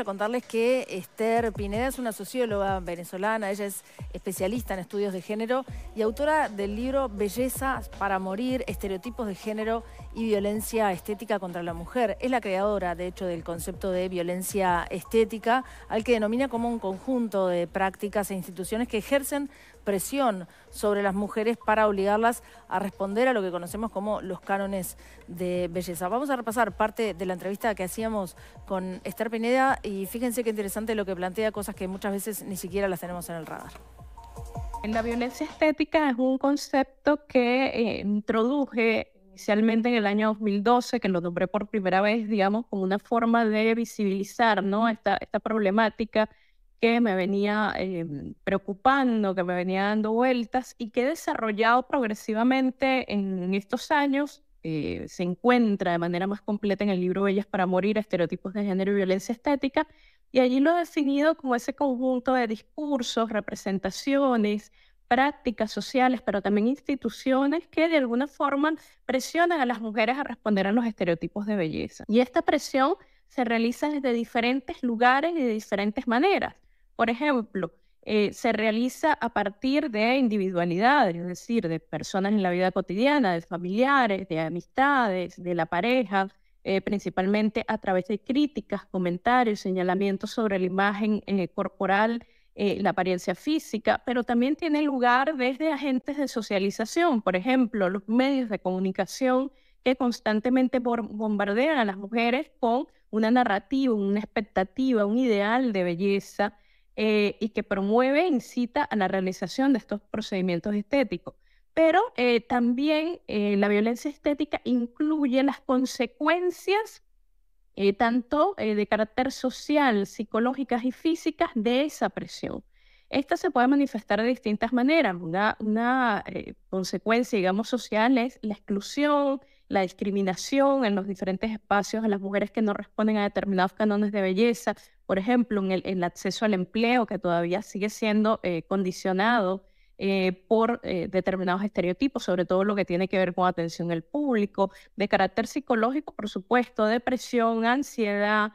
A contarles que Esther Pineda es una socióloga venezolana, ella es especialista en estudios de género y autora del libro Belleza para morir, estereotipos de género y violencia estética contra la mujer. Es la creadora, de hecho, del concepto de violencia estética, al que denomina como un conjunto de prácticas e instituciones que ejercen presión sobre las mujeres para obligarlas a responder a lo que conocemos como los cánones de belleza. Vamos a repasar parte de la entrevista que hacíamos con Esther Pineda y fíjense qué interesante lo que plantea, cosas que muchas veces ni siquiera las tenemos en el radar. La violencia estética es un concepto que eh, introduje inicialmente en el año 2012, que lo nombré por primera vez, digamos, como una forma de visibilizar esta, problemática que me venía em, preocupando, que me venía dando vueltas y que he desarrollado progresivamente en estos años eh, se encuentra de manera más completa en el libro Bellas para Morir, Estereotipos de Género y Violencia Estética, y allí lo ha definido como ese conjunto de discursos, representaciones, prácticas sociales, pero también instituciones que de alguna forma presionan a las mujeres a responder a los estereotipos de belleza. Y esta presión se realiza desde diferentes lugares y de diferentes maneras. Por ejemplo, eh, se realiza a partir de individualidades, es decir, de personas en la vida cotidiana, de familiares, de amistades, de la pareja, eh, principalmente a través de críticas, comentarios, señalamientos sobre la imagen eh, corporal, la apariencia física, pero también tiene lugar desde agentes de socialización, por ejemplo, los medios de comunicación que constantemente bombardean a las mujeres con una narrativa, una expectativa, un ideal de belleza eh, y que promueve, incita a la realización de estos procedimientos estéticos. Pero eh, también eh, la violencia estética incluye las consecuencias tanto de carácter social, psicológicas y físicas de esa presión. Esta se puede manifestar de distintas maneras. Una, una consecuencia, digamos, social es la exclusión, la discriminación en los diferentes espacios a las mujeres que no responden a determinados cánones de belleza, por ejemplo, en el, acceso al empleo que todavía sigue siendo eh, condicionado eh, por eh, determinados estereotipos, sobre todo lo que tiene que ver con atención al público, de carácter psicológico, por supuesto, depresión, ansiedad,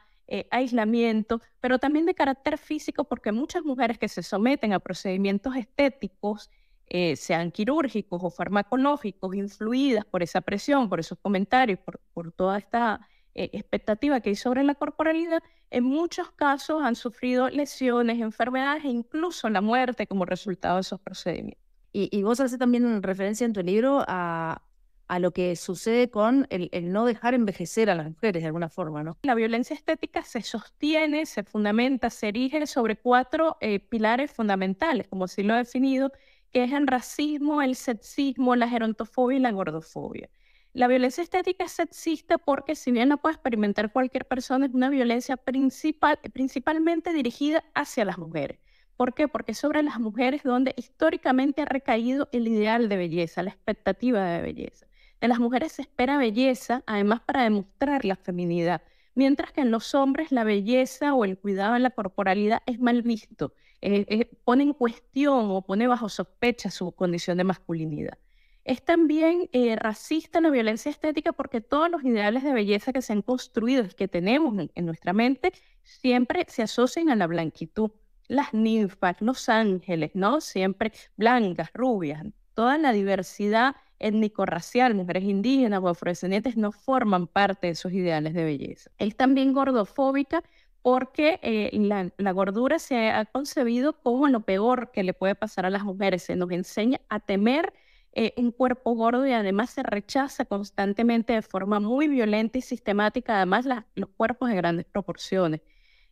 aislamiento, pero también de carácter físico, porque muchas mujeres que se someten a procedimientos estéticos eh, sean quirúrgicos o farmacológicos, influidas por esa presión, por esos comentarios, por, por toda esta eh, expectativa que hay sobre la corporalidad, en muchos casos han sufrido lesiones, enfermedades e incluso la muerte como resultado de esos procedimientos. Y, y vos haces también referencia en tu libro a, a lo que sucede con el, el, no dejar envejecer a las mujeres de alguna forma, ¿no? La violencia estética se sostiene, se fundamenta, se erige sobre cuatro eh, pilares fundamentales, como si lo ha definido que es el racismo, el sexismo, la gerontofobia y la gordofobia. La violencia estética es sexista porque si bien la puede experimentar cualquier persona, es una violencia principal, principalmente dirigida hacia las mujeres. ¿Por qué? Porque sobre las mujeres donde históricamente ha recaído el ideal de belleza, la expectativa de belleza. De las mujeres se espera belleza, además para demostrar la feminidad, Mientras que en los hombres la belleza o el cuidado en la corporalidad es mal visto, eh, eh, pone en cuestión o pone bajo sospecha su condición de masculinidad. Es también eh, racista la violencia estética porque todos los ideales de belleza que se han construido que tenemos en, nuestra mente siempre se asocian a la blanquitud. Las ninfas, los ángeles, ¿no? Siempre blancas, rubias. Toda la diversidad étnico-racial, mujeres indígenas o afrodescendientes no forman parte de sus ideales de belleza. Es también gordofóbica porque eh, la, gordura se ha concebido como lo peor que le puede pasar a las mujeres. Se nos enseña a temer eh, un cuerpo gordo y además se rechaza constantemente de forma muy violenta y sistemática, además los cuerpos de grandes proporciones.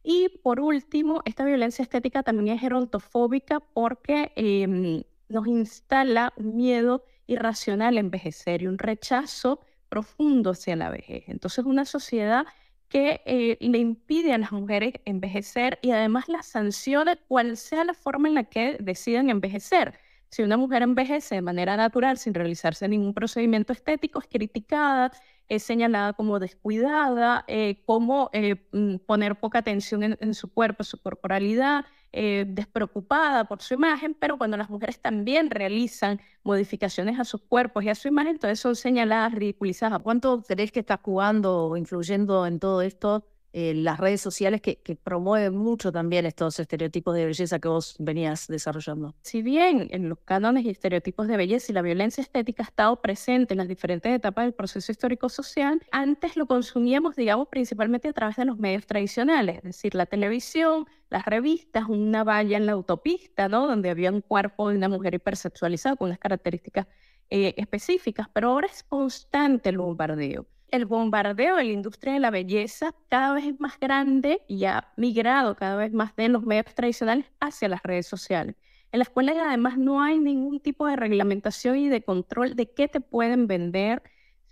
Y por último, esta violencia estética también es gerontofóbica porque em, nos instala un miedo irracional envejecer y un rechazo profundo hacia la vejez. Entonces, una sociedad que eh, le impide a las mujeres envejecer y además las sanciona cual sea la forma en la que decidan envejecer. Si una mujer envejece de manera natural sin realizarse ningún procedimiento estético, es criticada, es señalada como descuidada, eh, como eh, mm, poner poca atención en, en su cuerpo, su corporalidad, eh, despreocupada por su imagen, pero cuando las mujeres también realizan modificaciones a sus cuerpos y a su imagen, entonces son señaladas, ridiculizadas. ¿Cuánto crees que está jugando o influyendo en todo esto eh, las redes sociales que, promueven mucho también estos estereotipos de belleza que vos venías desarrollando. Si bien en los cánones y estereotipos de belleza y la violencia estética ha estado presente en las diferentes etapas del proceso histórico-social, antes lo consumíamos, digamos, principalmente a través de los medios tradicionales, es decir, la televisión, las revistas, una valla en la autopista, ¿no? Donde había un cuerpo de una mujer hipersexualizada con unas características eh, específicas, pero ahora es constante el bombardeo el bombardeo de la industria de la belleza cada vez es más grande y ha migrado cada vez más de los medios tradicionales hacia las redes sociales. En las cuales además no hay ningún tipo de reglamentación y de control de qué te pueden vender.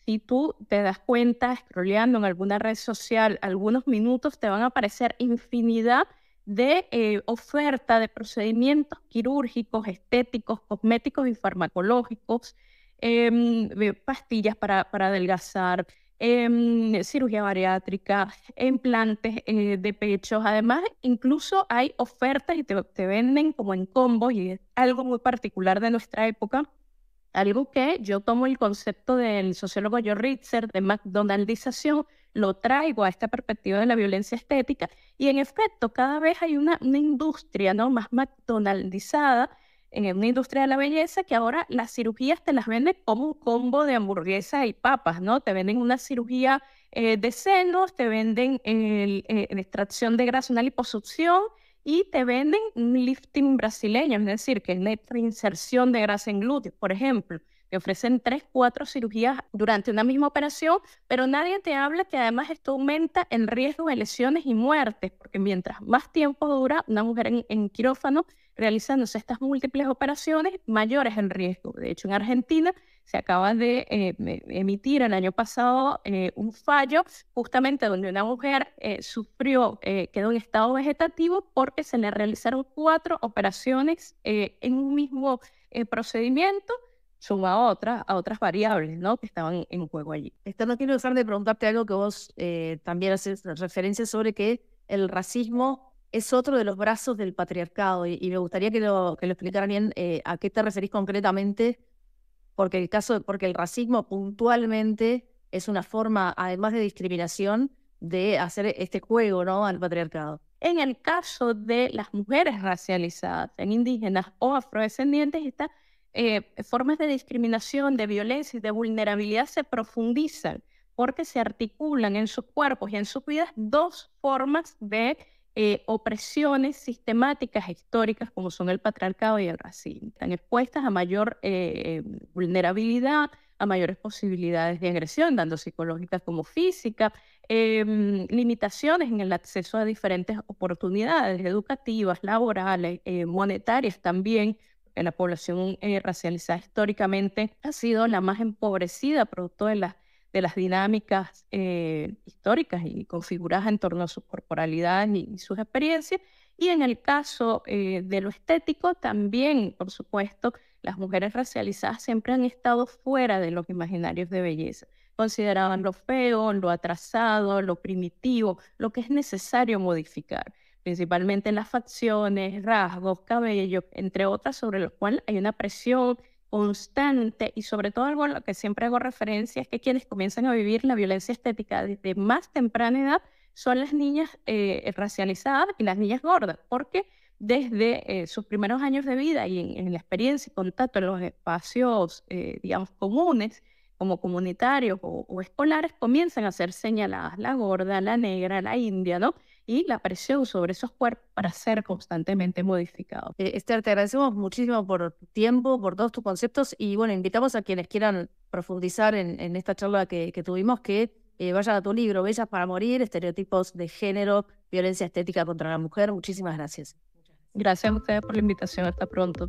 Si tú te das cuenta, scrolleando en alguna red social, algunos minutos te van a aparecer infinidad de eh, ofertas, de procedimientos quirúrgicos, estéticos, cosméticos y farmacológicos, em, pastillas para, para adelgazar, Em, cirugía bariátrica, implantes eh, de pechos. Además, incluso hay ofertas y te, venden como en combos y es algo muy particular de nuestra época. Algo que yo tomo el concepto del sociólogo Joe Ritzer de McDonaldización, lo traigo a esta perspectiva de la violencia estética y en efecto cada vez hay una, una industria ¿no? más McDonaldizada en una industria de la belleza que ahora las cirugías te las venden como un combo de hamburguesas y papas, ¿no? Te venden una cirugía eh, de senos, te venden el, eh, extracción de grasa, una liposucción y te venden un lifting brasileño, es decir, que es la inserción de grasa en glúteos, por ejemplo ofrecen tres, cuatro cirugías durante una misma operación, pero nadie te habla que además esto aumenta el riesgo de lesiones y muertes, porque mientras más tiempo dura una mujer en, quirófano realizándose estas múltiples operaciones, mayor es el riesgo. De hecho, en Argentina se acaba de eh, emitir el año pasado eh, un fallo justamente donde una mujer eh, sufrió, quedó en estado vegetativo porque se le realizaron cuatro operaciones en un mismo procedimiento suma a otras, a otras variables ¿no? que estaban en juego allí. Esto no quiero dejar de preguntarte algo que vos eh, también haces referencia sobre que el racismo es otro de los brazos del patriarcado y, me gustaría que lo, que lo explicaran bien eh, a qué te referís concretamente, porque el, caso, porque el racismo puntualmente es una forma, además de discriminación, de hacer este juego ¿no? al patriarcado. En el caso de las mujeres racializadas, en indígenas o afrodescendientes, está eh, formas de discriminación, de violencia y de vulnerabilidad se profundizan porque se articulan en sus cuerpos y en sus vidas dos formas de eh, opresiones sistemáticas e históricas como son el patriarcado y el racismo. Están expuestas a mayor eh, vulnerabilidad, a mayores posibilidades de agresión, tanto psicológicas como física, em, limitaciones en el acceso a diferentes oportunidades educativas, laborales, monetarias también, la población eh, racializada históricamente ha sido la más empobrecida producto de, las dinámicas eh, históricas y configuradas en torno a su corporalidad y, sus experiencias. Y en el caso eh, de lo estético, también, por supuesto, las mujeres racializadas siempre han estado fuera de los imaginarios de belleza. Consideraban lo feo, lo atrasado, lo primitivo, lo que es necesario modificar principalmente en las facciones, rasgos, cabello, entre otras, sobre los cuales hay una presión constante y sobre todo algo a lo que siempre hago referencia es que quienes comienzan a vivir la violencia estética desde más temprana edad son las niñas eh, racializadas y las niñas gordas, porque desde eh, sus primeros años de vida y en, la experiencia y contacto en los espacios, eh, digamos, comunes, como comunitarios o, escolares, comienzan a ser señaladas la gorda, la negra, la india, ¿no? y la presión sobre esos cuerpos para ser constantemente modificados. Eh, Esther, te agradecemos muchísimo por tu tiempo, por todos tus conceptos y bueno, invitamos a quienes quieran profundizar en, esta charla que, tuvimos que eh, vayan a tu libro, Bellas para Morir, Estereotipos de Género, Violencia Estética contra la Mujer. Muchísimas gracias. Gracias a ustedes por la invitación. Hasta pronto.